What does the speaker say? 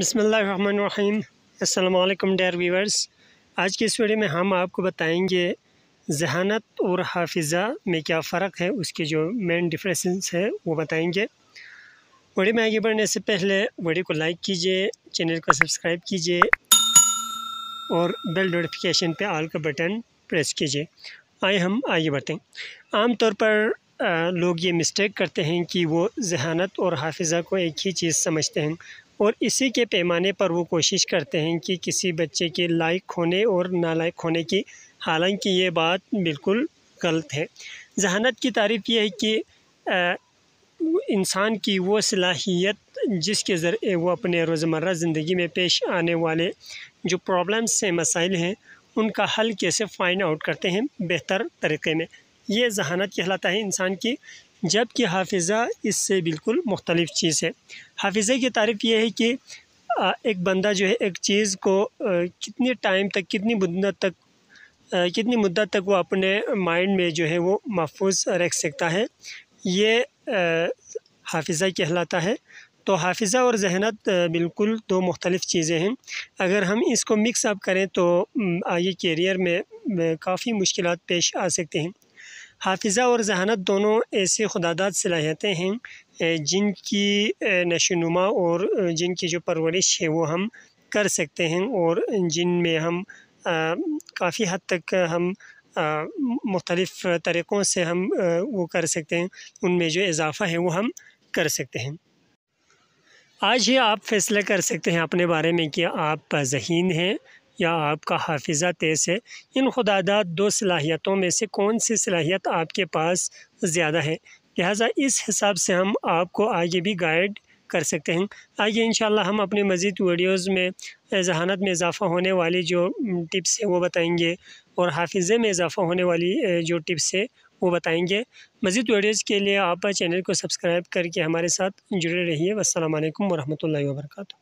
बसमीम अल्लाम dare viewers आज के इस वीडियो में हम आपको बताएंगे जहानत और हाफिज़ा में क्या फ़र्क है उसके जो मेन डिफ्रेंस है वो बताएंगे वीडियो में आगे बढ़ने से पहले वीडियो को लाइक कीजिए चैनल को सब्सक्राइब कीजिए और बेल नोटिफिकेशन पे आल का बटन प्रेस कीजिए आए हम आगे बढ़ते हैं आमतौर पर लोग ये मिस्टेक करते हैं कि वो जहानत और हाफिज़ा को एक ही चीज़ समझते हैं और इसी के पैमाने पर वो कोशिश करते हैं कि किसी बच्चे के लायक होने और नालायक होने की हालांकि ये बात बिल्कुल गलत है जहानत की तारीफ यह है कि इंसान की वो सलाहियत जिसके ज़रिए वो अपने रोज़मर्रा ज़िंदगी में पेश आने वाले जो प्रॉब्लम्स हैं मसाइल हैं उनका हल कैसे फ़ाइंड आउट करते हैं बेहतर तरीके में ये जहानत कहलाता है इंसान की जबकि हाफिज़ा इससे बिल्कुल मुख्तलिफ़ चीज़ है हाफिज़े की तारीफ़ यह है कि एक बंदा जो है एक चीज़ को कितने टाइम तक कितनी मुद्दत तक कितनी मुद्दत तक वो अपने माइंड में जो है वो महफूज रख सकता है ये हाफिज़ा कहलाता है तो हाफिज़ा और जहनत बिल्कुल दो मुख्तलिफ़ चीज़ें हैं अगर हम इसको मिक्सअप करें तो आगे कैरियर में काफ़ी मुश्किल पेश आ सकते हैं हाफिज़ा और जहानत दोनों ऐसे खुदादात सलाहियतें हैं जिनकी नशोनुमा और जिनकी जो परवरिश है वो हम कर सकते हैं और जिन में हम काफ़ी हद तक हम मुख्तलफ़ तरीक़ों से हम आ, वो कर सकते हैं उनमें जो इजाफ़ा है वो हम कर सकते हैं आज ही आप फैसला कर सकते हैं अपने बारे में कि आप जहीन हैं या आपका हाफिज़ा तेज़ है इन खुदादात दो सलाहियतों में से कौन सी सलाहियत आपके पास ज़्यादा है लिहाजा इस हिसाब से हम आपको आगे भी गाइड कर सकते हैं आइए इन हम अपने मज़ीद वीडियोज़ में जहानत में इजाफ़ा होने वाली जो टिप्स है वो बताएँगे और हाफिज़े में इजाफ़ा होने वाली जो टिप्स है वो बताएंगे मज़ीद वीडियोज़ के लिए आप चैनल को सब्सक्राइब करके हमारे साथ जुड़े रहिए वालकम वरहमल वर्का